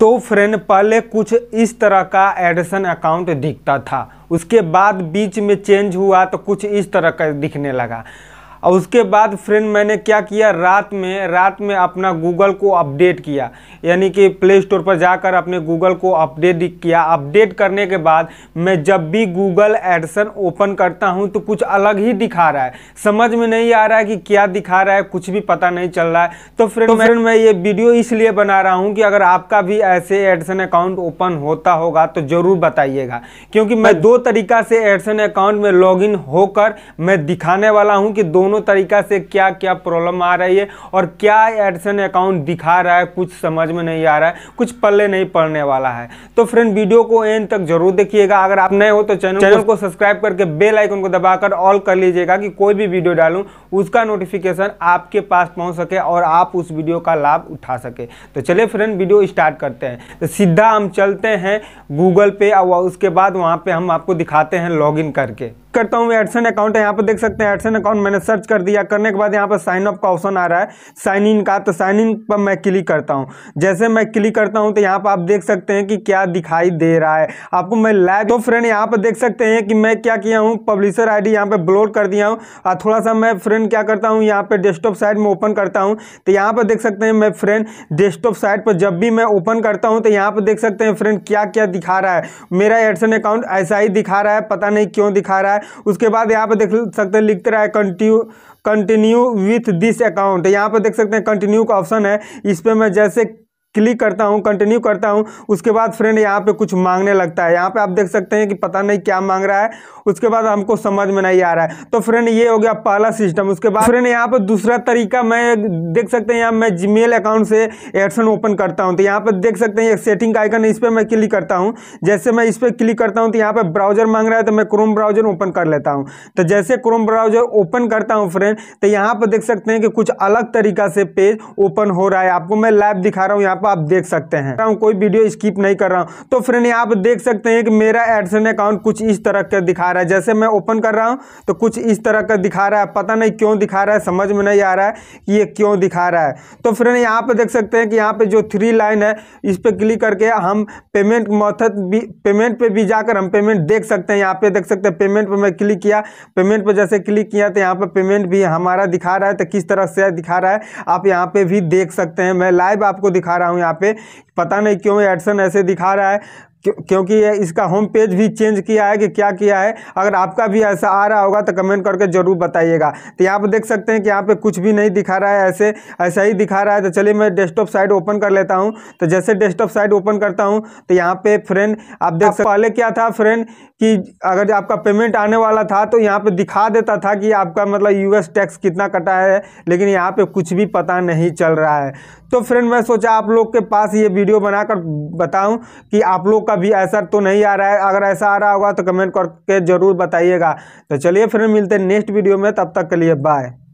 तो फ्रेंड पहले कुछ इस तरह का एडिसन अकाउंट दिखता था उसके बाद बीच में चेंज हुआ तो कुछ इस तरह का दिखने लगा और उसके बाद फ्रेंड मैंने क्या किया रात में रात में अपना गूगल को अपडेट किया यानी कि प्ले स्टोर पर जाकर अपने गूगल को अपडेट किया अपडेट करने के बाद मैं जब भी गूगल एडसन ओपन करता हूँ तो कुछ अलग ही दिखा रहा है समझ में नहीं आ रहा है कि क्या दिखा रहा है कुछ भी पता नहीं चल रहा है तो फ्रेंड तो फ्रेंड मैं ये वीडियो इसलिए बना रहा हूँ कि अगर आपका भी ऐसे एडसन अकाउंट ओपन होता होगा तो ज़रूर बताइएगा क्योंकि मैं दो तरीका से एडसन अकाउंट में लॉग होकर मैं दिखाने वाला हूँ कि दोनों दोनों तरीका से क्या क्या प्रॉब्लम आ रही है और क्या एडसन अकाउंट दिखा रहा है कुछ समझ में नहीं आ रहा है कुछ पल्ले नहीं पड़ने वाला है तो फ्रेंड वीडियो को एंड तक जरूर देखिएगा अगर आप नए हो तो चैनल चैनल को सब्सक्राइब करके बेल आइकन को दबाकर ऑल कर लीजिएगा कि कोई भी वीडियो डालूं उसका नोटिफिकेशन आपके पास पहुंच सके और आप उस वीडियो का लाभ उठा सके तो चलिए फ्रेंड वीडियो स्टार्ट करते हैं तो सीधा हम चलते हैं गूगल पे और उसके बाद वहाँ पर हम आपको दिखाते हैं लॉग करके करता हूँ एडसन अकाउंट है यहाँ पर देख सकते हैं एडसन अकाउंट मैंने सर्च कर दिया करने के बाद यहाँ पर साइन अप का ऑप्शन आ रहा है साइन इन का तो साइन इन पर मैं क्लिक करता हूँ जैसे मैं क्लिक करता हूँ तो यहाँ पर आप देख सकते हैं कि क्या दिखाई दे रहा है आपको मैं लाइव तो फ्रेंड यहाँ पर देख सकते हैं कि मैं क्या किया हूँ पब्लिशर आई डी यहाँ पर ब्लोड कर दिया हूँ और थोड़ा सा मैं फ्रेंड क्या करता हूँ यहाँ पर डेस्कटॉप साइड में ओपन करता हूँ तो यहाँ पर देख सकते हैं मैं फ्रेंड डेस्कटॉप साइड पर जब भी मैं ओपन करता हूँ तो यहाँ पर देख सकते हैं फ्रेंड क्या क्या दिखा रहा है मेरा एडसन अकाउंट ऐसा ही दिखा रहा है पता नहीं क्यों दिखा रहा है है उसके बाद यहाँ पर देख सकते हैं लिखते रहा है continue continue with this account यहाँ पर देख सकते हैं कंटिन्यू का ऑप्शन है इस पर मैं जैसे क्लिक करता हूँ कंटिन्यू करता हूँ उसके बाद फ्रेंड यहाँ पे कुछ मांगने लगता है यहाँ पे आप देख सकते हैं कि पता नहीं क्या मांग रहा है उसके बाद हमको समझ में नहीं आ रहा है तो फ्रेंड ये हो गया पहला सिस्टम उसके बाद फ्रेंड यहाँ पे दूसरा तरीका मैं देख सकते हैं यहाँ मैं जीमेल अकाउंट से एडसन ओपन करता हूँ तो यहाँ पर देख सकते हैं एक सेटिंग का आइकन इस पर मैं क्लिक करता हूँ जैसे मैं इस पर क्लिक करता हूँ तो यहाँ पर ब्राउजर मांग रहा है तो मैं क्रोम ब्राउजर ओपन कर लेता हूँ तो जैसे क्रोम ब्राउजर ओपन करता हूँ फ्रेंड तो यहाँ पर देख सकते हैं कि कुछ अलग तरीका से पेज ओपन हो रहा है आपको मैं लाइव दिखा रहा हूँ यहाँ पर आप देख सकते हैं कोई वीडियो स्किप नहीं कर रहा हूं तो फ्रेंड यहाँ पर देख सकते हैं कि मेरा एडसन अकाउंट कुछ इस तरह का दिखा रहा है जैसे मैं ओपन कर रहा हूं तो कुछ इस तरह का दिखा रहा है पता नहीं क्यों दिखा रहा है समझ में नहीं आ रहा है कि ये क्यों दिखा रहा है तो फ्रेंड यहाँ पे देख सकते हैं कि यहाँ पे जो थ्री लाइन है इस पर क्लिक करके हम पेमेंट मौथत भी पेमेंट पर भी जाकर हम पेमेंट देख सकते हैं यहाँ पे देख सकते हैं पेमेंट पर मैं क्लिक किया पेमेंट पर जैसे क्लिक किया तो यहाँ पर पेमेंट भी हमारा दिखा रहा है तो किस तरह से दिखा रहा है आप यहाँ पे भी देख सकते हैं मैं लाइव आपको दिखा रहा हूँ हूँ यहाँ पे पता नहीं क्यों एडसन ऐसे दिखा रहा है क्योंकि ये इसका होम पेज भी चेंज किया है कि क्या किया है अगर आपका भी ऐसा आ रहा होगा तो कमेंट करके ज़रूर बताइएगा तो यहाँ पर देख सकते हैं कि यहाँ पे कुछ भी नहीं दिखा रहा है ऐसे ऐसा ही दिखा रहा है तो चलिए मैं डेस्कटॉप साइट ओपन कर लेता हूँ तो जैसे डेस्कटॉप साइट ओपन करता हूँ तो यहाँ पे फ्रेंड आप देख सकते पहले क्या था फ्रेंड कि अगर आपका पेमेंट आने वाला था तो यहाँ पर दिखा देता था कि आपका मतलब यू टैक्स कितना कटा है लेकिन यहाँ पर कुछ भी पता नहीं चल रहा है तो फ्रेंड मैं सोचा आप लोग के पास ये वीडियो बनाकर बताऊँ कि आप लोग का भी असर तो नहीं आ रहा है अगर ऐसा आ रहा होगा तो कमेंट करके ज़रूर बताइएगा तो चलिए फिर मिलते हैं नेक्स्ट वीडियो में तब तक के लिए बाय